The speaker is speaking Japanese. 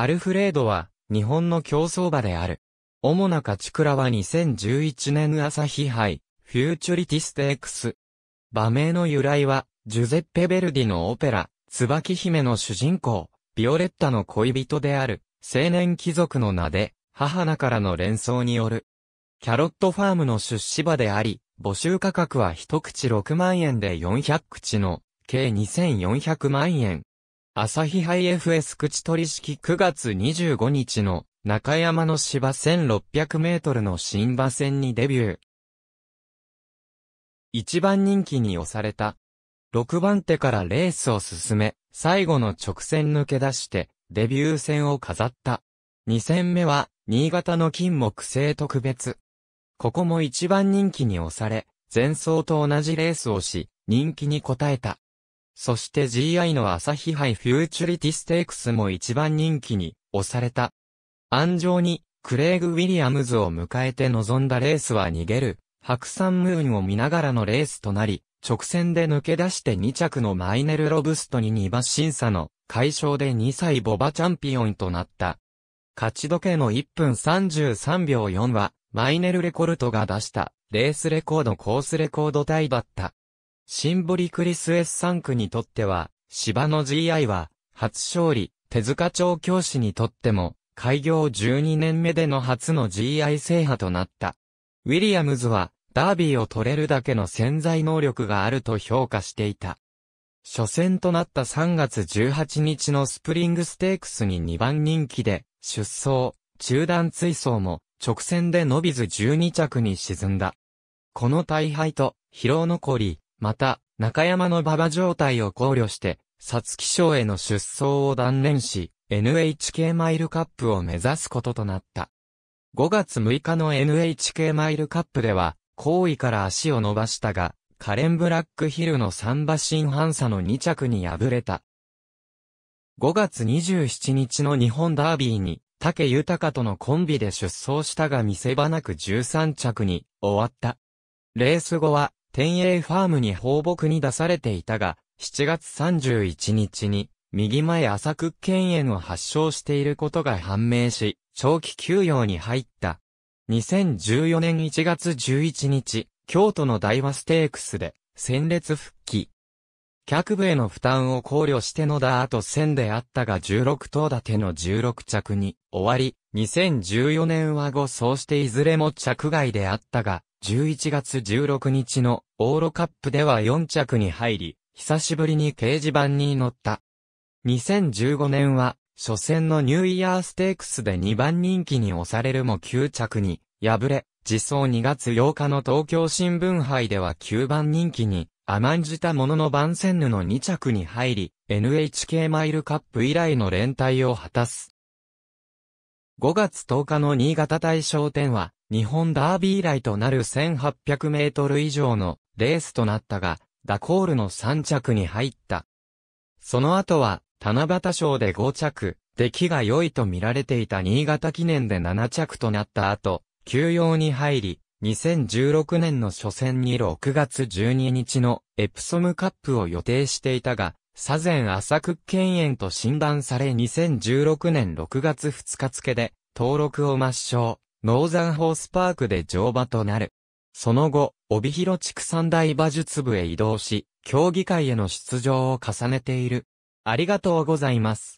アルフレードは、日本の競走馬である。主な勝ち倉は2011年朝日杯、フューチュリティステークス。馬名の由来は、ジュゼッペ・ベルディのオペラ、椿姫の主人公、ビオレッタの恋人である、青年貴族の名で、母なからの連想による。キャロットファームの出資馬であり、募集価格は一口6万円で400口の、計2400万円。朝日杯 FS 口取式9月25日の中山の芝1600メートルの新馬戦にデビュー。一番人気に押された。6番手からレースを進め、最後の直線抜け出して、デビュー戦を飾った。2戦目は、新潟の金木製特別。ここも一番人気に押され、前走と同じレースをし、人気に応えた。そして GI の朝日杯フューチュリティステークスも一番人気に押された。安城にクレイグ・ウィリアムズを迎えて臨んだレースは逃げる、白山ムーンを見ながらのレースとなり、直線で抜け出して2着のマイネル・ロブストに2馬審査の解消で2歳ボバチャンピオンとなった。勝ち時計の1分33秒4は、マイネル・レコルトが出した、レースレコードコースレコードタだった。シンボリクリス S3 区にとっては、芝の GI は、初勝利、手塚町教師にとっても、開業12年目での初の GI 制覇となった。ウィリアムズは、ダービーを取れるだけの潜在能力があると評価していた。初戦となった3月18日のスプリングステークスに2番人気で、出走、中断追走も、直線で伸びず12着に沈んだ。この大敗と、疲労残り、また、中山の馬場状態を考慮して、皐月賞への出走を断念し、NHK マイルカップを目指すこととなった。5月6日の NHK マイルカップでは、後位から足を伸ばしたが、カレン・ブラックヒルの3馬身半差の2着に敗れた。5月27日の日本ダービーに、竹豊とのコンビで出走したが見せ場なく13着に終わった。レース後は天栄ファームに放牧に出されていたが、7月31日に、右前浅く犬炎を発症していることが判明し、長期休養に入った。2014年1月11日、京都の大和ステークスで、戦列復帰。客部への負担を考慮してのだあと1000であったが16頭立ての16着に終わり、2014年は後そうしていずれも着外であったが、11月16日のオーロカップでは4着に入り、久しぶりに掲示板に乗った。2015年は、初戦のニューイヤーステークスで2番人気に押されるも9着に、敗れ、実装2月8日の東京新聞杯では9番人気に、甘んじたものの番宣布ヌの2着に入り、NHK マイルカップ以来の連帯を果たす。5月10日の新潟大賞展は、日本ダービー以来となる1800メートル以上のレースとなったが、ダコールの3着に入った。その後は、七夕賞で5着、出来が良いと見られていた新潟記念で7着となった後、休養に入り、2016年の初戦に6月12日のエプソムカップを予定していたが、左前浅区犬園と診断され2016年6月2日付で、登録を抹消、ノーザンホースパークで乗馬となる。その後、帯広地区三大馬術部へ移動し、競技会への出場を重ねている。ありがとうございます。